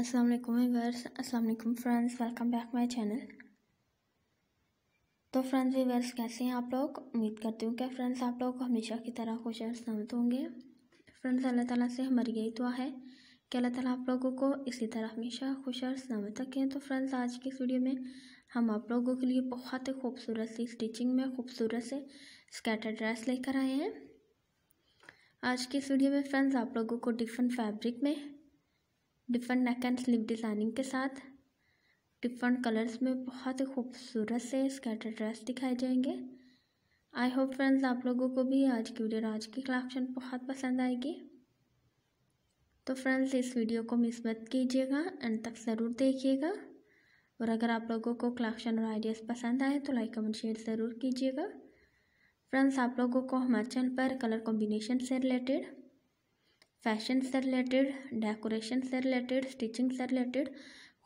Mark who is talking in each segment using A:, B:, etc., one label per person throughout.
A: अस्सलाम वालेकुम वीवर्स अस्सलाम वालेकुम friends welcome back my channel तो फ्रेंड्स वीवर्स कैसे हैं आप लोग उम्मीद करती हूँ कि फ्रेंड्स आप लोग हमेशा की तरह खुश और सहमत होंगे फ्रेंड्स अल्लाह ताला से हमारी यही दुआ है कि अल्लाह ताला आप लोगों को इसी तरह हमेशा खुश और सहमत रखें तो फ्रेंड्स आज की इस वीडियो में हम आप लोगों के लिए बहुत ही खूबसूरत सी स्टिचिंग में खूबसूरत से स्कैटर ड्रेस लेकर आए हैं आज की इस वीडियो में फ्रेंड्स आप लोगों को डिफरेंट फैब्रिक में different neck and sleeve designing के साथ डिफरेंट कलर्स में बहुत ही खूबसूरत से स्कैटर ड्रेस दिखाए जाएंगे आई होप फ्रेंड्स आप लोगों को भी आज की वीडियो आज की कलेक्शन बहुत पसंद आएगी तो फ्रेंड्स इस वीडियो को मिस मत कीजिएगा एंड तक ज़रूर देखिएगा और अगर आप लोगों को कलेक्शन और आइडियाज़ पसंद आए तो लाइक कमेंट शेयर ज़रूर कीजिएगा फ्रेंड्स आप लोगों को हमारे चैनल पर कलर कॉम्बिनेशन से रिलेटेड फैशन से रिलेटेड डेकोरेशन से रिलेटेड स्टिचिंग से रिलेटेड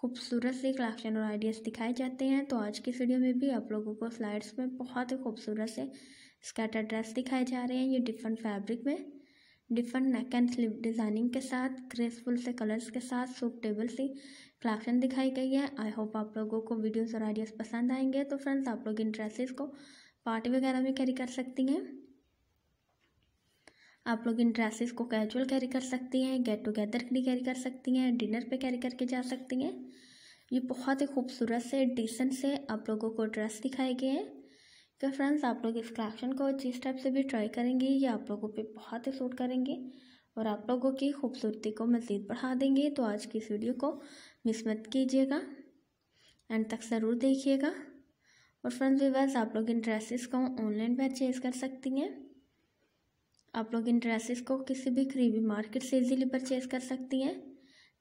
A: खूबसूरत से कलेक्शन और आइडियाज़ दिखाए जाते हैं तो आज की वीडियो में भी आप लोगों को स्लाइड्स में बहुत ही खूबसूरत से स्कैटर ड्रेस दिखाए जा रहे हैं ये डिफरेंट फैब्रिक में different neck and sleeve designing के साथ ग्रेसफुल से कलर्स के साथ सूटेबल सी कलेक्शन दिखाई गई है आई होप आप लोगों को वीडियोज़ और आइडियाज़ पसंद आएंगे तो फ्रेंड्स आप लोग इन ड्रेसेस को पार्टी वगैरह में कैरी कर सकती हैं आप लोग इन ड्रेसेस को कैजुअल कैरी कर सकती हैं गेट टुगेदर के लिए कैरी कर सकती हैं डिनर पे कैरी करके जा सकती हैं ये बहुत ही खूबसूरत से डिसेंट से आप लोगों को ड्रेस दिखाए गए हैं तो फ्रेंड्स आप लोग इस कलेक्शन को जिस टाइप से भी ट्राई करेंगे ये आप लोगों पर बहुत ही सूट करेंगे और आप लोगों की खूबसूरती को मज़ीद बढ़ा देंगे तो आज की इस वीडियो को मिस मत कीजिएगा एंड तक ज़रूर देखिएगा और फ्रेंड्स वीवर्स बस आप लोग इन ड्रेसेस को ऑनलाइन परचेज़ कर सकती हैं आप लोग इन ड्रेसेस को किसी भी करीबी मार्केट से इजीली परचेज़ कर सकती हैं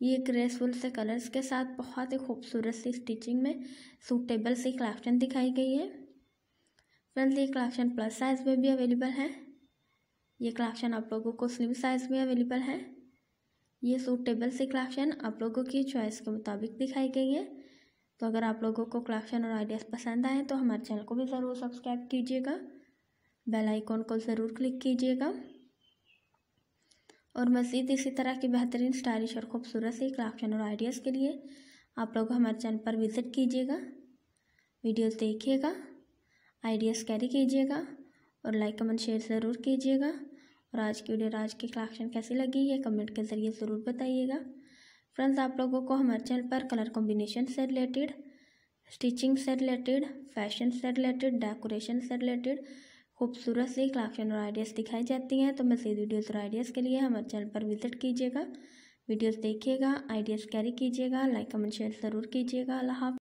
A: ये ग्रेसफुल से कलर्स के साथ बहुत ही खूबसूरत सी स्टिचिंग में सूटेबल सी कलेक्शन दिखाई गई है फ्रेंड्स ये कलेक्शन प्लस साइज़ में भी अवेलेबल है ये कलेक्शन आप लोगों को स्लिम साइज़ में अवेलेबल है ये सूटेबल सी कलेक्शन आप लोगों की चॉइस के मुताबिक दिखाई गई है तो अगर आप लोगों को कलेक्शन और आइडियाज़ पसंद आए तो हमारे चैनल को भी ज़रूर सब्सक्राइब कीजिएगा बेल आइकॉन को ज़रूर क्लिक कीजिएगा और मज़ीद इसी तरह की बेहतरीन स्टाइलिश और ख़ूबसूरत से क्राफ्टन और आइडियाज़ के लिए आप लोग हमारे चैनल पर विज़िट कीजिएगा वीडियो देखिएगा आइडियाज़ कैरी कीजिएगा और लाइक कमेंट शेयर ज़रूर कीजिएगा और आज की वीडियो आज की क्राफ्टन कैसी लगी ये कमेंट के ज़रिए ज़रूर बताइएगा फ्रेंड्स आप लोगों को हमारे चैनल पर कलर कॉम्बिनेशन से रिलेटेड स्टिचिंग से रिलेटेड फैशन से रिलेटेड डेकोरेशन से रिलेटेड खूबसूरत सी कलेक्शन और आइडियाज़ दिखाई जाती हैं तो मज़ीद वीडियोज़ और आइडियाज़ के लिए हमारे चैनल पर विज़िट कीजिएगा वीडियोज़ देखिएगा आइडियाज़ कैरी कीजिएगा लाइक कमेंट शेयर ज़रूर कीजिएगा अल्लाह